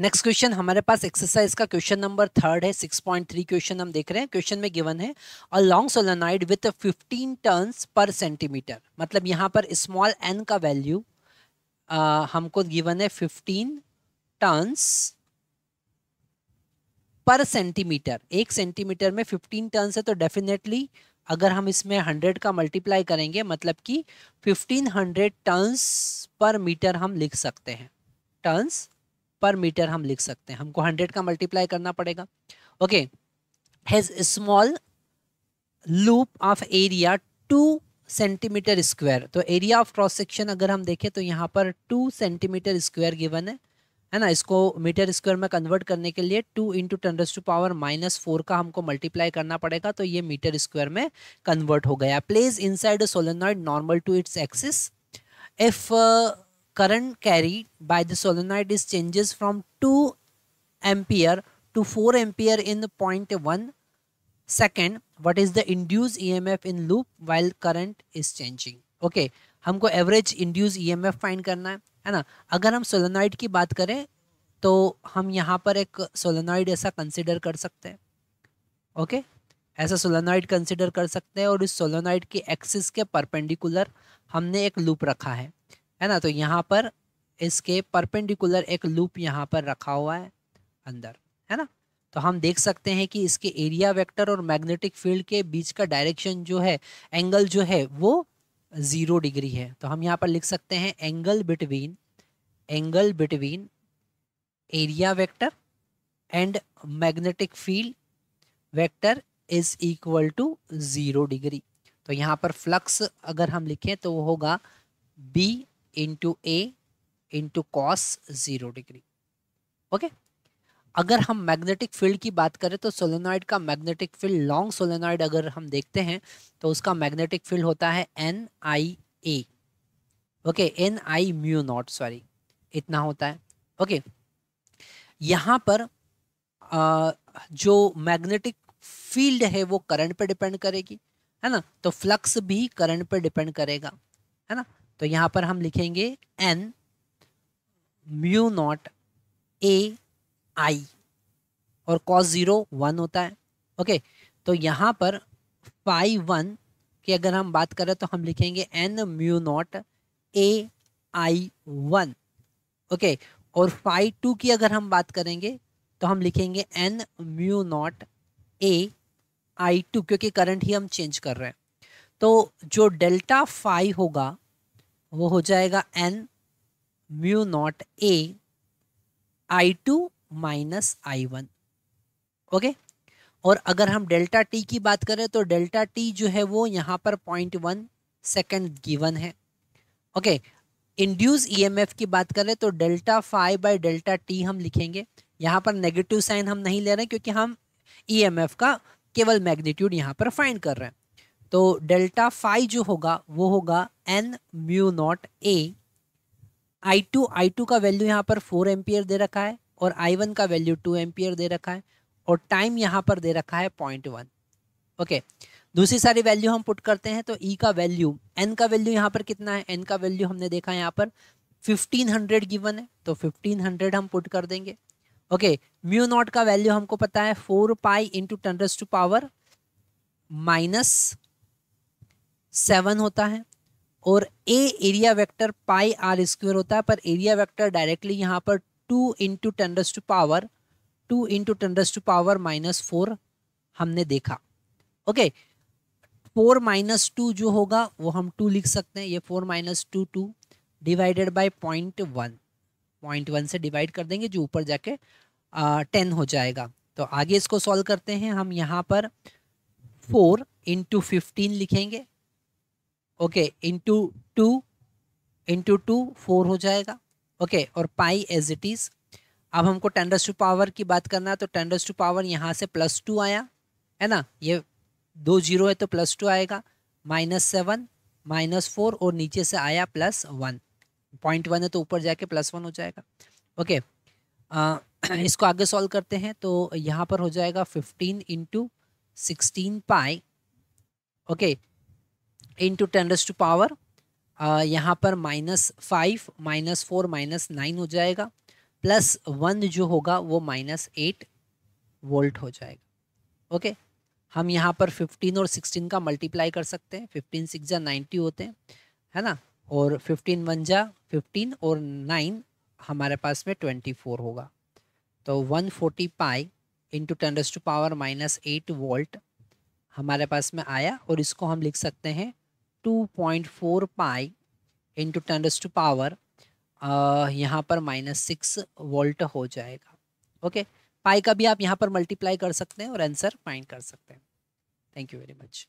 Next question हमारे पास exercise का क्वेश्चन नंबर थर्ड है सिक्स पॉइंट थ्री क्वेश्चन हम देख रहे हैं क्वेश्चन में गिवन है a long solenoid with fifteen turns per centimetre मतलब यहाँ पर स्मॉल एन का वैल्यू हमको गिवन है फिफ्टीन टर्न्स पर सेंटीमीटर एक सेंटीमीटर में फिफ्टीन टर्न्स है तो डेफिनेटली अगर हम इसमें हंड्रेड का मल्टीप्लाई करेंगे मतलब कि fifteen hundred turns per metre हम लिख सकते हैं टर्न्स पर मीटर हम लिख सकते हैं हमको हंड्रेड का मल्टीप्लाई करना पड़ेगा okay has small loop of area two centimetre square तो एरिया ऑफ क्रॉस सेक्शन अगर हम देखें तो यहाँ पर टू सेंटीमीटर स्क्वायर गिवन है है ना इसको मीटर स्क्वायर में कन्वर्ट करने के लिए two into ten to power minus four का हमको मल्टीप्लाई करना पड़ेगा तो ये मीटर स्क्वायर में कन्वर्ट हो गया placed inside side solenoid normal to its axis if current carried by the solenoid is changes from 2 ampere to 4 ampere in what second what is the induced emf in loop while current is changing okay हमको average induce EMF find करना है है ना अगर हम solenoid की बात करें तो हम यहाँ पर एक सोलोनाइड ऐसा कंसिडर कर सकते हैं ओके ऐसा सोलोनाइड कंसिडर कर सकते हैं और इस सोलोनाइड की एक्सिस के परपेंडिकुलर हमने एक लूप रखा है है ना तो यहाँ पर इसके परपेंडिकुलर एक लूप यहाँ पर रखा हुआ है अंदर है ना तो हम देख सकते हैं कि इसके एरिया वेक्टर और मैग्नेटिक फील्ड के बीच का डायरेक्शन जो है एंगल जो है वो ज़ीरो डिग्री है तो हम यहाँ पर लिख सकते हैं angle between angle between area vector and magnetic field vector is equal to zero degree तो यहाँ पर फ्लक्स अगर हम लिखें तो वो होगा B into A into cos zero degree okay अगर हम मैग्नेटिक फील्ड की बात करें तो सोलेनॉइड का मैग्नेटिक फील्ड लॉन्ग सोलेनॉइड अगर हम देखते हैं तो उसका मैग्नेटिक फील्ड होता है N I A okay N I mu not sorry इतना होता है ओके okay. यहाँ पर आ, जो मैग्नेटिक फील्ड है वो करंट पे डिपेंड करेगी है ना तो फ्लक्स भी करंट पे डिपेंड करेगा है ना तो यहाँ पर हम लिखेंगे N mu not A I और कॉस ज़ीरो वन होता है ओके तो यहाँ पर फाई वन की अगर हम बात करें तो हम लिखेंगे N mu not A I one okay और फाई टू की अगर हम बात करेंगे तो हम लिखेंगे N mu not A I two क्योंकि करंट ही हम चेंज कर रहे हैं तो जो डेल्टा फाई होगा वो हो जाएगा N mu not A I two minus I one okay और अगर हम डेल्टा टी की बात करें तो डेल्टा टी जो है वो यहाँ पर पॉइंट वन सेकेंड गिवन है ओके इंड्यूस ईएमएफ की बात करें तो delta five by delta T हम लिखेंगे यहाँ पर नेगेटिव साइन हम नहीं ले रहे क्योंकि हम ईएमएफ e का केवल मैग्नीट्यूड यहाँ पर फाइंड कर रहे हैं तो डेल्टा फाइव जो होगा वो होगा N mu not A I two I two का वैल्यू यहाँ पर फोर एम्पियर दे रखा है और आई वन का वैल्यू टू एम्पियर दे रखा है और टाइम यहाँ पर दे रखा है पॉइंट वन ओके दूसरी सारी वैल्यू हम पुट करते हैं तो ई e का वैल्यू एन का वैल्यू यहाँ पर कितना है एन का वैल्यू हमने देखा यहाँ पर फिफ्टीन हंड्रेड गिवन है तो फिफ्टीन हंड्रेड हम पुट कर देंगे ओके म्यू नॉट का वैल्यू हमको पता है four pi into ten to power minus seven होता है और A area vector pi R square होता है पर एरिया वेक्टर डायरेक्टली यहाँ पर two into tens to power two into tens to power minus four हमने देखा ओके फोर माइनस टू जो होगा वो हम टू लिख सकते हैं ये four minus two two divided by point one point one से डिवाइड कर देंगे जो ऊपर जाके टेन हो जाएगा तो आगे इसको सॉल्व करते हैं हम यहाँ पर फोर इंटू फिफ्टीन लिखेंगे okay into two into two four हो जाएगा ओके और पाई एज इट इज़ अब हमको टेंडर्स टू पावर की बात करना है तो टेंडर्स टू पावर यहाँ से प्लस टू आया है ना ये दो जीरो है तो प्लस टू आएगा माइनस सेवन माइनस फोर और नीचे से आया प्लस वन पॉइंट वन है तो ऊपर जाके प्लस वन हो जाएगा ओके okay, इसको आगे सॉल्व करते हैं तो यहाँ पर हो जाएगा fifteen into sixteen pi okay into race to power यहाँ पर minus five minus four minus nine हो जाएगा प्लस वन जो होगा वो माइनस एट वोल्ट हो जाएगा ओके हम यहाँ पर फिफ्टीन और सिक्सटीन का मल्टीप्लाई कर सकते हैं फिफ्टीन सिक्स जा नाइन्टी होते हैं है ना और फिफ्टीन वन जा फिफ्टीन और नाइन हमारे पास में ट्वेंटी फोर होगा तो one forty pi into tens to power minus eight volt हमारे पास में आया और इसको हम लिख सकते हैं 2.4 pi into ten to power यहाँ पर माइनस सिक्स वोल्ट हो जाएगा ओके okay? पाई का भी आप यहाँ पर मल्टीप्लाई कर सकते हैं और आंसर फाइंड कर सकते हैं थैंक यू वेरी मच